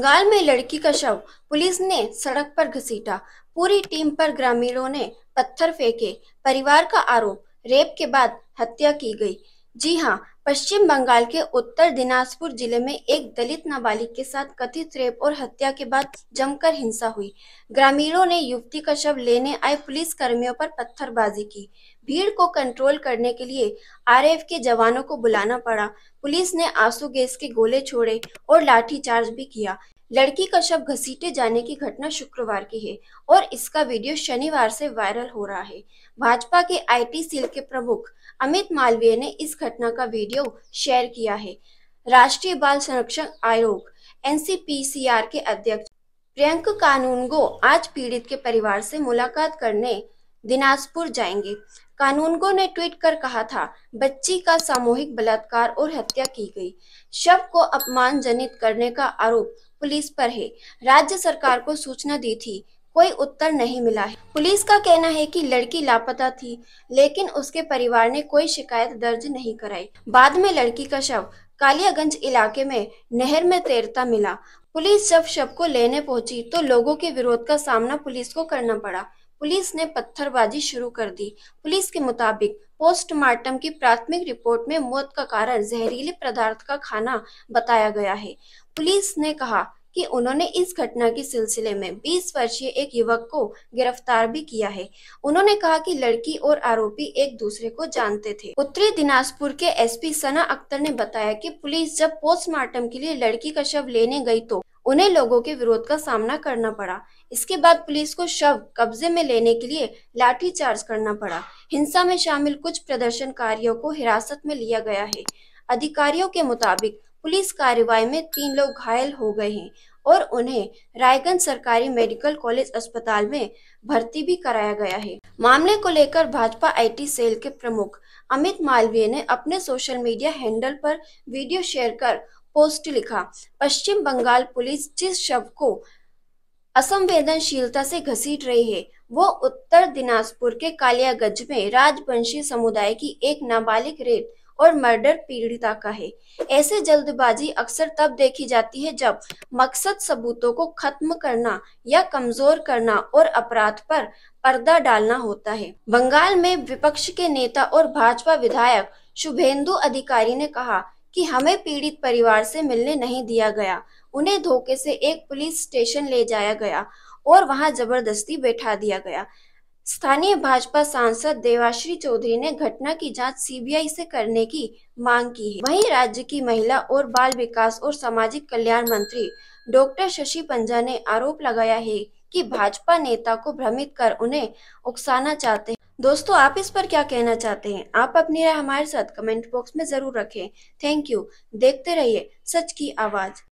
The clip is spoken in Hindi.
बंगाल में लड़की का शव पुलिस ने सड़क पर घसीटा पूरी टीम पर ग्रामीणों ने पत्थर फेंके परिवार का आरोप रेप के बाद हत्या की गई जी हाँ पश्चिम बंगाल के उत्तर दिनाजपुर जिले में एक दलित नाबालिग के साथ कथित रेप और हत्या के बाद जमकर हिंसा हुई ग्रामीणों ने युवती का शव लेने आए पुलिस कर्मियों पर पत्थरबाजी की भीड़ को कंट्रोल करने के लिए आरएफ के जवानों को बुलाना पड़ा पुलिस ने आंसू गैस के गोले छोड़े और लाठीचार्ज भी किया लड़की का शव घसीटे जाने की घटना शुक्रवार की है और इसका वीडियो शनिवार से वायरल हो रहा है भाजपा के आईटी सेल के प्रमुख अमित मालवीय ने इस घटना का वीडियो शेयर किया है राष्ट्रीय बाल संरक्षण आयोग एनसीपीसीआर के अध्यक्ष प्रियंक कानूनगो आज पीड़ित के परिवार से मुलाकात करने दिनाजपुर जाएंगे कानूनगो ने ट्वीट कर कहा था बच्ची का सामूहिक बलात्कार और हत्या की गई शव को अपमान जनित करने का आरोप पुलिस पर है राज्य सरकार को सूचना दी थी कोई उत्तर नहीं मिला है पुलिस का कहना है कि लड़की लापता थी लेकिन उसके परिवार ने कोई शिकायत दर्ज नहीं कराई बाद में लड़की का शव कालियागंज इलाके में नहर में तैरता मिला पुलिस जब शव को लेने पहुंची तो लोगों के विरोध का सामना पुलिस को करना पड़ा पुलिस ने पत्थरबाजी शुरू कर दी पुलिस के मुताबिक पोस्टमार्टम की प्राथमिक रिपोर्ट में मौत का कारण जहरीले पदार्थ का खाना बताया गया है पुलिस ने कहा कि उन्होंने इस घटना के सिलसिले में 20 वर्षीय एक युवक को गिरफ्तार भी किया है उन्होंने कहा कि लड़की और आरोपी एक दूसरे को जानते थे उत्तरी दिनाजपुर के एसपी सना अख्तर ने बताया कि पुलिस जब पोस्टमार्टम के लिए लड़की का शव लेने गई तो उन्हें लोगों के विरोध का सामना करना पड़ा इसके बाद पुलिस को शव कब्जे में लेने के लिए लाठी चार्ज करना पड़ा हिंसा में शामिल कुछ प्रदर्शनकारियों को हिरासत में लिया गया है अधिकारियों के मुताबिक पुलिस कार्रवाई में तीन लोग घायल हो गए हैं और उन्हें रायगंज सरकारी मेडिकल कॉलेज अस्पताल में भर्ती भी कराया गया है मामले को लेकर भाजपा आईटी सेल के प्रमुख अमित मालवीय ने अपने सोशल मीडिया हैंडल पर वीडियो शेयर कर पोस्ट लिखा पश्चिम बंगाल पुलिस जिस शव को असंवेदनशीलता से घसीट रही है वो उत्तर दिनाजपुर के कालियागंज में राजवंशी समुदाय की एक नाबालिग रेप और मर्डर पीड़िता का है ऐसे जल्दबाजी अक्सर तब देखी जाती है जब मकसद सबूतों को खत्म करना या कमजोर करना और अपराध पर पर्दा डालना होता है बंगाल में विपक्ष के नेता और भाजपा विधायक शुभेंदु अधिकारी ने कहा कि हमें पीड़ित परिवार से मिलने नहीं दिया गया उन्हें धोखे से एक पुलिस स्टेशन ले जाया गया और वहां जबरदस्ती बैठा दिया गया स्थानीय भाजपा सांसद देवाश्री चौधरी ने घटना की जांच सीबीआई से करने की मांग की है वहीं राज्य की महिला और बाल विकास और सामाजिक कल्याण मंत्री डॉक्टर शशि पंजा ने आरोप लगाया है कि भाजपा नेता को भ्रमित कर उन्हें उकसाना चाहते हैं दोस्तों आप इस पर क्या कहना चाहते हैं आप अपनी राय हमारे साथ कमेंट बॉक्स में जरूर रखें थैंक यू देखते रहिए सच की आवाज